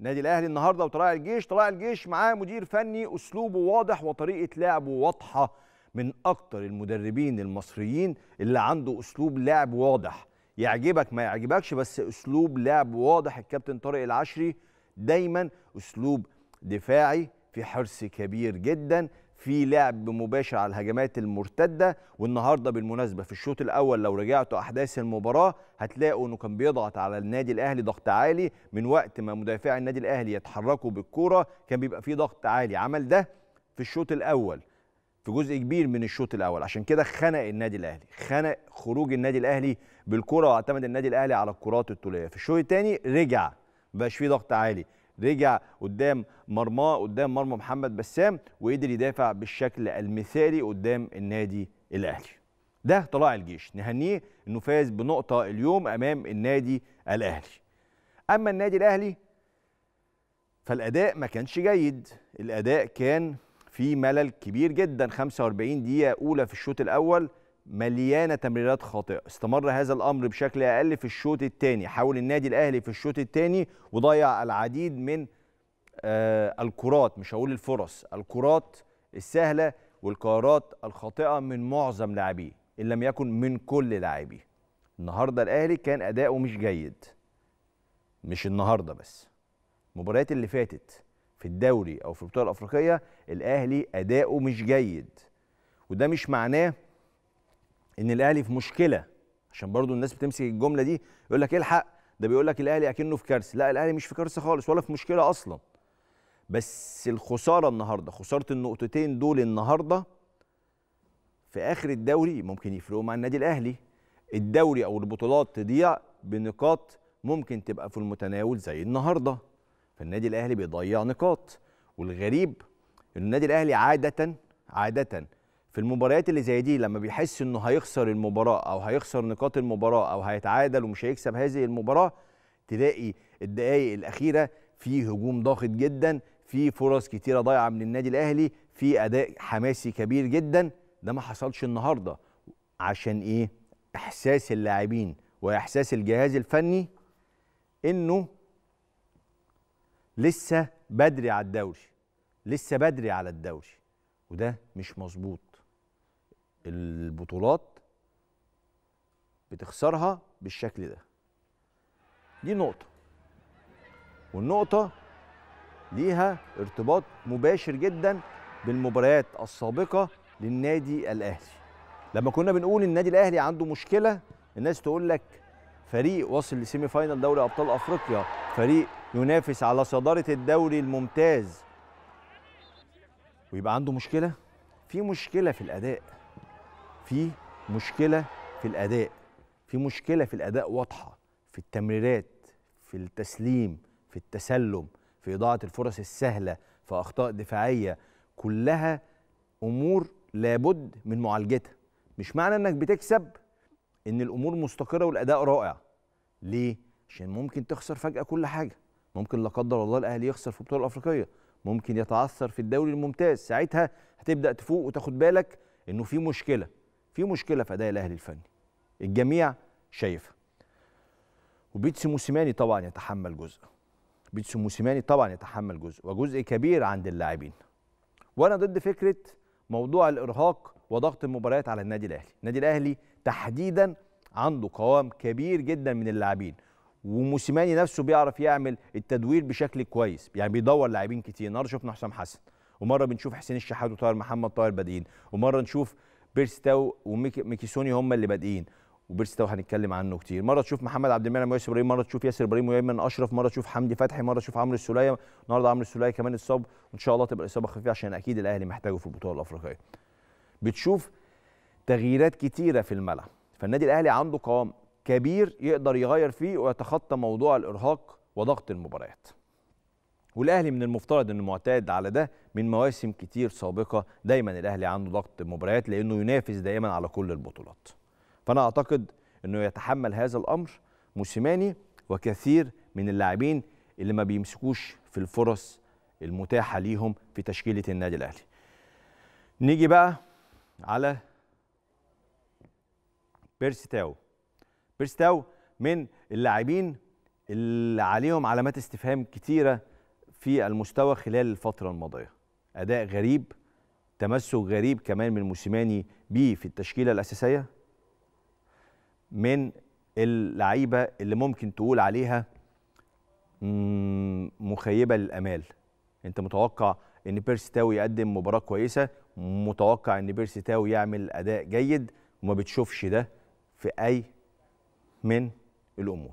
النادي الاهلي النهارده وطلائع الجيش طلائع الجيش معاه مدير فني اسلوبه واضح وطريقه لعبه واضحه من اكتر المدربين المصريين اللي عنده اسلوب لعب واضح يعجبك ما يعجبكش بس اسلوب لعب واضح الكابتن طارق العشري دايما اسلوب دفاعي في حرص كبير جدا في لعب مباشر على الهجمات المرتده والنهارده بالمناسبه في الشوط الاول لو رجعتوا احداث المباراه هتلاقوا انه كان بيضغط على النادي الاهلي ضغط عالي من وقت ما مدافعي النادي الاهلي يتحركوا بالكوره كان بيبقى فيه ضغط عالي عمل ده في الشوط الاول في جزء كبير من الشوط الاول عشان كده خنق النادي الاهلي خنق خروج النادي الاهلي بالكره واعتمد النادي الاهلي على الكرات الطوليه في الشوط الثاني رجع مبقاش فيه ضغط عالي رجع قدام مرماه قدام مرمى محمد بسام وقدر يدافع بالشكل المثالي قدام النادي الاهلي ده طلائع الجيش نهنيه انه فاز بنقطه اليوم امام النادي الاهلي اما النادي الاهلي فالاداء ما كانش جيد الاداء كان في ملل كبير جدا 45 دقيقه اولى في الشوط الاول مليانه تمريرات خاطئه استمر هذا الامر بشكل اقل في الشوط الثاني حاول النادي الاهلي في الشوط الثاني وضيع العديد من آه، الكرات مش هقول الفرص الكرات السهله والقرارات الخاطئه من معظم لاعبيه ان لم يكن من كل لاعبيه النهارده الاهلي كان اداؤه مش جيد مش النهارده بس المباريات اللي فاتت في الدوري او في البطوله الافريقيه الاهلي اداؤه مش جيد وده مش معناه ان الاهلي في مشكله عشان برضو الناس بتمسك الجمله دي يقول لك الحق ده بيقول لك الاهلي اكنه في كارثه لا الاهلي مش في كارثه خالص ولا في مشكله اصلا بس الخساره النهارده خساره النقطتين دول النهارده في اخر الدوري ممكن يفرقوا مع النادي الاهلي الدوري او البطولات تضيع بنقاط ممكن تبقى في المتناول زي النهارده فالنادي الاهلي بيضيع نقاط والغريب ان النادي الاهلي عاده عاده في المباريات اللي زي دي لما بيحس انه هيخسر المباراه او هيخسر نقاط المباراه او هيتعادل ومش هيكسب هذه المباراه تلاقي الدقائق الاخيره في هجوم ضاغط جدا في فرص كتيره ضايعه من النادي الاهلي في اداء حماسي كبير جدا ده ما حصلش النهارده عشان ايه احساس اللاعبين واحساس الجهاز الفني انه لسه بدري على الدوري لسه بدري على الدوري وده مش مظبوط البطولات بتخسرها بالشكل ده دي نقطة والنقطة ليها ارتباط مباشر جدا بالمباريات السابقة للنادي الأهلي لما كنا بنقول النادي الأهلي عنده مشكلة الناس تقول لك فريق وصل لسيمي فاينال دوري أبطال أفريقيا فريق ينافس على صدارة الدوري الممتاز ويبقى عنده مشكلة في مشكلة في الأداء في مشكله في الاداء في مشكله في الاداء واضحه في التمريرات في التسليم في التسلم في اضاعه الفرص السهله في اخطاء دفاعيه كلها امور لابد من معالجتها مش معنى انك بتكسب ان الامور مستقره والاداء رائع ليه عشان ممكن تخسر فجاه كل حاجه ممكن لا قدر الله الاهلي يخسر في البطوله الافريقيه ممكن يتعثر في الدوري الممتاز ساعتها هتبدا تفوق وتاخد بالك انه في مشكله في مشكله في اداء الاهلي الفني الجميع شايفها وبيتسي موسيماني طبعا يتحمل جزء بيتسي موسيماني طبعا يتحمل جزء وجزء كبير عند اللاعبين وانا ضد فكره موضوع الارهاق وضغط المباريات على النادي الاهلي النادي الاهلي تحديدا عنده قوام كبير جدا من اللاعبين وموسيماني نفسه بيعرف يعمل التدوير بشكل كويس يعني بيدور لاعبين كتير النهارده شفنا حسام حسن ومره بنشوف حسين الشحات وطاهر محمد طاهر بادئين ومره نشوف بيرستاو وميكيسوني هم اللي بادئين وبيرستاو هنتكلم عنه كتير مره تشوف محمد عبد المنعم وياسر ابراهيم مره تشوف ياسر ابراهيم وايمن اشرف مره تشوف حمدي فتحي مره تشوف عمرو السوليه النهارده عمرو السوليه كمان اتصاب وان شاء الله تبقى الاصابه خفيفه عشان اكيد الاهلي محتاجه في البطوله الافريقيه بتشوف تغييرات كتيره في الملعب فالنادي الاهلي عنده قوام كبير يقدر يغير فيه ويتخطى موضوع الارهاق وضغط المباريات والاهلي من المفترض انه معتاد على ده من مواسم كتير سابقه دايما الاهلي عنده ضغط مباريات لانه ينافس دائما على كل البطولات فانا اعتقد انه يتحمل هذا الامر موسيماني وكثير من اللاعبين اللي ما بيمسكوش في الفرص المتاحه ليهم في تشكيله النادي الاهلي نيجي بقى على بيرستاو بيرستاو من اللاعبين اللي عليهم علامات استفهام كتيره في المستوى خلال الفترة الماضية أداء غريب تمسك غريب كمان من موسيماني بيه في التشكيلة الأساسية من اللعيبة اللي ممكن تقول عليها مخيبة للأمال أنت متوقع أن بيرسي تاو يقدم مباراة كويسة متوقع أن بيرسي تاو يعمل أداء جيد وما بتشوفش ده في أي من الأمور